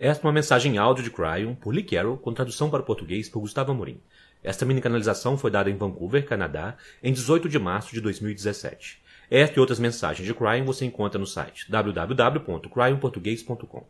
Esta é uma mensagem áudio de Cryon por Lee Carroll com tradução para o português por Gustavo Amorim. Esta mini canalização foi dada em Vancouver, Canadá, em 18 de março de 2017. Esta e outras mensagens de Cryon você encontra no site www.cryonportuguês.com.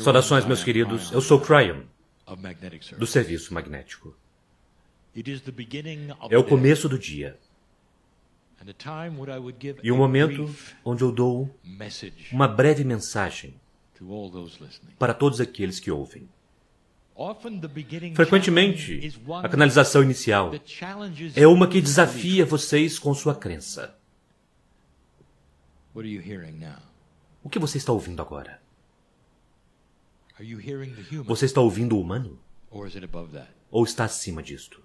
Saudações, meus queridos. Eu sou Cryon, do Serviço Magnético. É o começo do dia e o um momento onde eu dou uma breve mensagem para todos aqueles que ouvem. Frequentemente, a canalização inicial é uma que desafia vocês com sua crença. O que você está ouvindo agora? Você está ouvindo o humano? Ou está acima disto?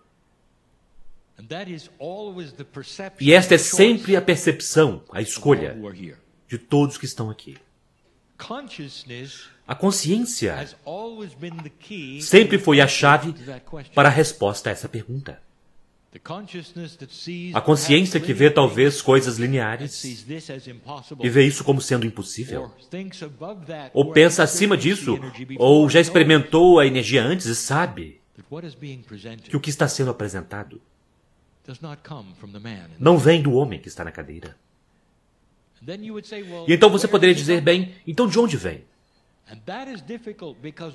E esta é sempre a percepção, a escolha de todos que estão aqui. A consciência sempre foi a chave para a resposta a essa pergunta. A consciência que vê talvez coisas lineares e vê isso como sendo impossível, ou pensa acima disso, ou já experimentou a energia antes e sabe que o que está sendo apresentado não vem do homem que está na cadeira. E então você poderia dizer, bem, então de onde vem?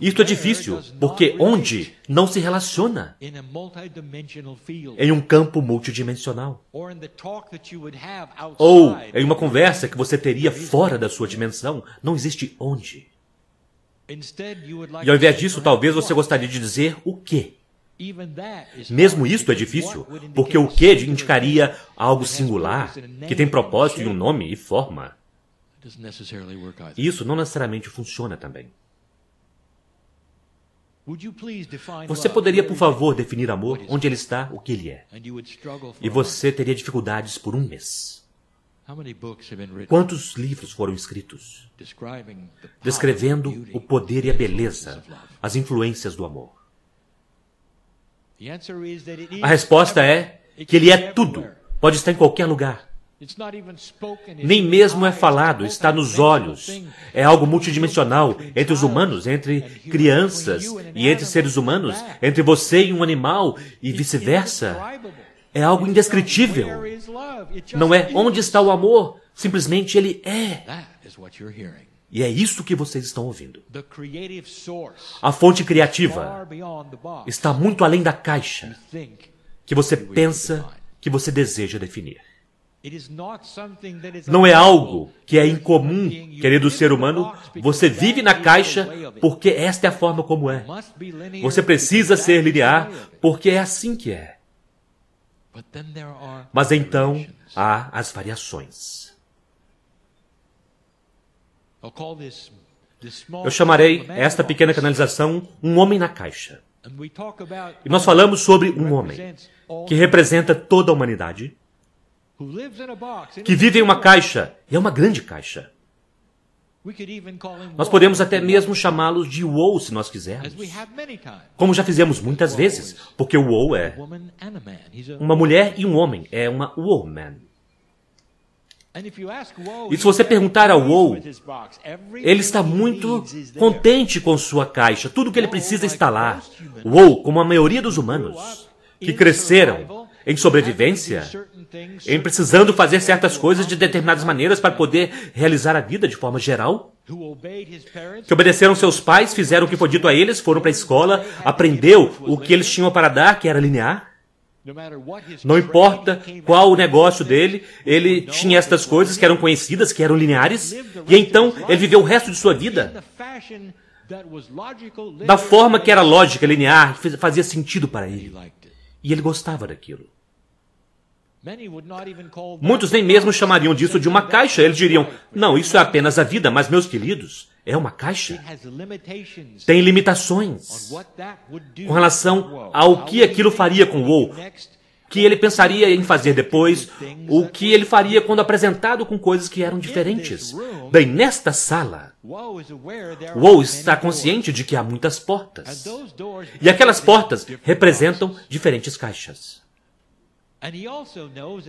Isto é difícil, porque onde não se relaciona em um campo multidimensional ou em uma conversa que você teria fora da sua dimensão, não existe onde. E ao invés disso, talvez você gostaria de dizer o quê? Mesmo isto é difícil, porque o que indicaria algo singular, que tem propósito e um nome e forma. Isso não necessariamente funciona também. Você poderia, por favor, definir amor, onde ele está, o que ele é. E você teria dificuldades por um mês. Quantos livros foram escritos descrevendo o poder e a beleza, as influências do amor? A resposta é que ele é tudo, pode estar em qualquer lugar. Nem mesmo é falado, está nos olhos. É algo multidimensional entre os humanos, entre crianças e entre seres humanos, entre você e um animal e vice-versa. É algo indescritível. Não é onde está o amor, simplesmente ele é. E é isso que vocês estão ouvindo. A fonte criativa está muito além da caixa que você pensa que você deseja definir. Não é algo que é incomum, querido ser humano. Você vive na caixa porque esta é a forma como é. Você precisa ser linear porque é assim que é. Mas então há as variações. Eu chamarei esta pequena canalização um homem na caixa. E nós falamos sobre um homem que representa toda a humanidade, que vive em uma caixa, e é uma grande caixa. Nós podemos até mesmo chamá-los de WoW se nós quisermos, como já fizemos muitas vezes, porque o WoW é uma mulher e um homem, é uma WoW man. E se você perguntar ao Wow, ele está muito contente com sua caixa. Tudo que ele precisa está lá. Wow, como a maioria dos humanos que cresceram em sobrevivência, em precisando fazer certas coisas de determinadas maneiras para poder realizar a vida de forma geral, que obedeceram seus pais, fizeram o que foi dito a eles, foram para a escola, aprendeu o que eles tinham para dar, que era linear, não importa qual o negócio dele, ele tinha estas coisas que eram conhecidas, que eram lineares, e então ele viveu o resto de sua vida da forma que era lógica, linear, fazia sentido para ele. E ele gostava daquilo. Muitos nem mesmo chamariam disso de uma caixa. Eles diriam: não, isso é apenas a vida, mas, meus queridos, é uma caixa. Tem limitações com relação ao que aquilo faria com o ou, que ele pensaria em fazer depois, o que ele faria quando apresentado com coisas que eram diferentes. Bem, nesta sala, Woe está consciente de que há muitas portas. E aquelas portas representam diferentes caixas.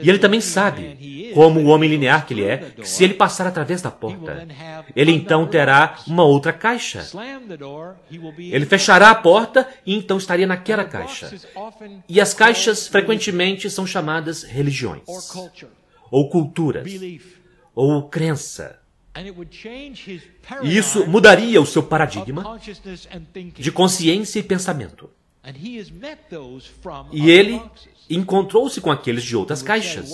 E ele também sabe, como o homem linear que ele é, que se ele passar através da porta, ele então terá uma outra caixa. Ele fechará a porta e então estaria naquela caixa. E as caixas frequentemente são chamadas religiões, ou culturas, ou crença. E isso mudaria o seu paradigma de consciência e pensamento. E ele encontrou-se com aqueles de outras caixas,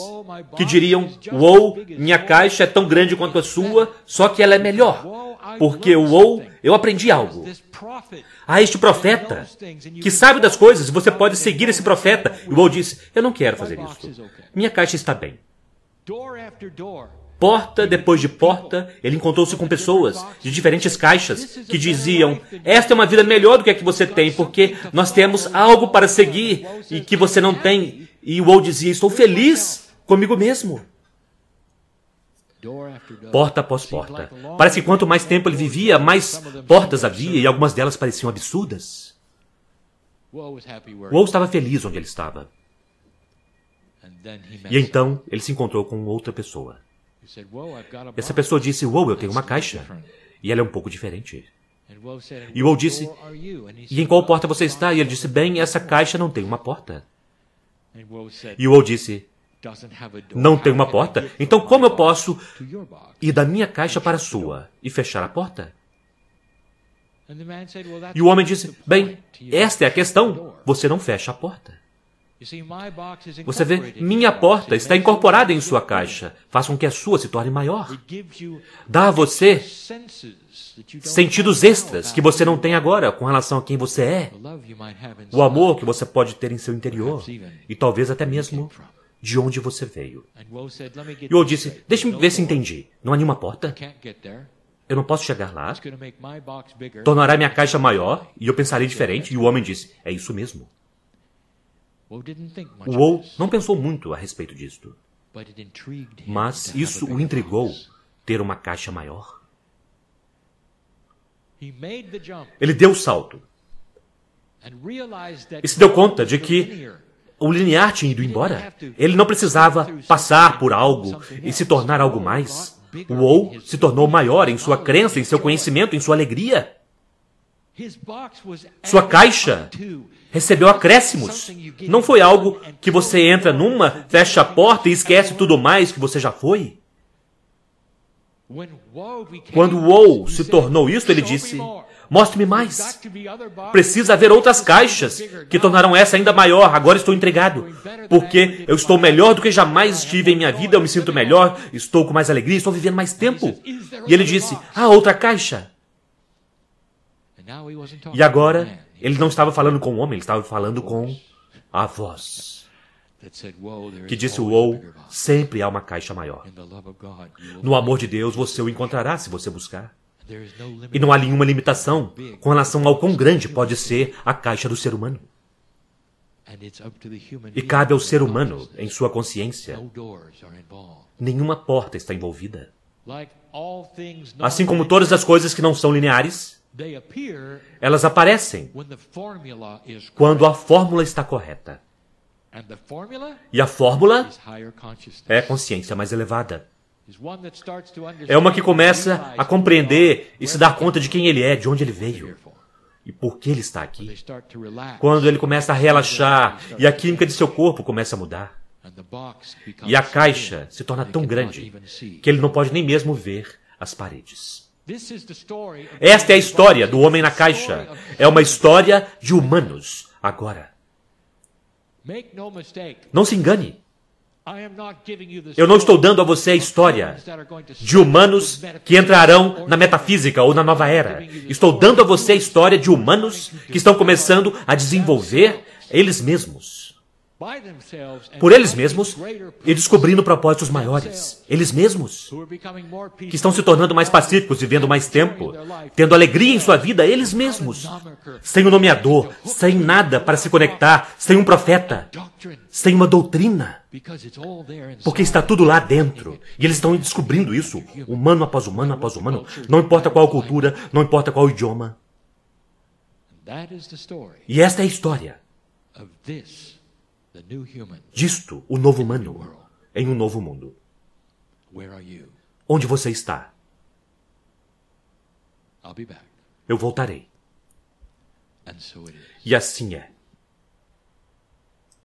que diriam: Uou, minha caixa é tão grande quanto a sua, só que ela é melhor, porque uou, eu aprendi algo. Há ah, este profeta que sabe das coisas, você pode seguir esse profeta. E Uou disse: Eu não quero fazer isso. Minha caixa está bem. Porta depois de porta, ele encontrou-se com pessoas de diferentes caixas que diziam: Esta é uma vida melhor do que a que você tem, porque nós temos algo para seguir e que você não tem. E Wall dizia: Estou feliz comigo mesmo. Porta após porta. Parece que quanto mais tempo ele vivia, mais portas havia e algumas delas pareciam absurdas. Wall estava feliz onde ele estava. E então ele se encontrou com outra pessoa. É essa pessoa disse: Wow, eu tenho uma caixa. É e ela é um pouco diferente. É e Wow disse: E em qual porta você está? E ele disse: Bem, essa caixa não tem uma porta. E Wow disse: Não tem uma porta? Então como eu posso ir da minha caixa para a sua e fechar a porta? E o homem disse: Bem, esta é a questão. Você não fecha a porta. Você vê, minha porta está incorporada em sua caixa. Faça com que a sua se torne maior. Dá a você sentidos extras que você não tem agora com relação a quem você é. O amor que você pode ter em seu interior. E talvez até mesmo de onde você veio. E eu disse, deixe-me ver se entendi. Não há nenhuma porta? Eu não posso chegar lá. Tornará minha caixa maior e eu pensarei diferente. E o homem disse, é isso mesmo. Wall não pensou muito a respeito disto, mas isso o intrigou ter uma caixa maior. Ele deu o salto e se deu conta de que o linear tinha ido embora. Ele não precisava passar por algo e se tornar algo mais. O ou se tornou maior em sua crença, em seu conhecimento, em sua alegria. Sua caixa recebeu acréscimos. Não foi algo que você entra numa, fecha a porta e esquece tudo mais que você já foi. Quando Wow se tornou isso, ele disse: Mostre-me mais. Precisa haver outras caixas que tornarão essa ainda maior. Agora estou entregado. Porque eu estou melhor do que jamais estive em minha vida. Eu me sinto melhor, estou com mais alegria, estou vivendo mais tempo. E ele disse: Ah, outra caixa. E agora ele não estava falando com o homem, ele estava falando com a voz. Que disse: uou, sempre há uma caixa maior. No amor de Deus você o encontrará se você buscar. E não há nenhuma limitação com relação ao quão grande pode ser a caixa do ser humano. E cabe ao ser humano, em sua consciência, nenhuma porta está envolvida. Assim como todas as coisas que não são lineares, elas aparecem quando a fórmula está correta. E a fórmula é consciência mais elevada. É uma que começa a compreender e se dar conta de quem ele é, de onde ele veio e por que ele está aqui. Quando ele começa a relaxar e a química de seu corpo começa a mudar. E a caixa se torna tão grande que ele não pode nem mesmo ver as paredes. Esta é a história do homem na caixa. É uma história de humanos. Agora, não se engane. Eu não estou dando a você a história de humanos que entrarão na metafísica ou na nova era. Estou dando a você a história de humanos que estão começando a desenvolver eles mesmos por eles mesmos e descobrindo propósitos maiores. Eles mesmos, que estão se tornando mais pacíficos, vivendo mais tempo, tendo alegria em sua vida, eles mesmos, sem o um nomeador, sem nada para se conectar, sem um profeta, sem uma doutrina, porque está tudo lá dentro. E eles estão descobrindo isso, humano após humano após humano, não importa qual cultura, não importa qual idioma. E esta é a história disto, o novo humano, em um novo mundo. Onde você está? Eu voltarei. E assim é.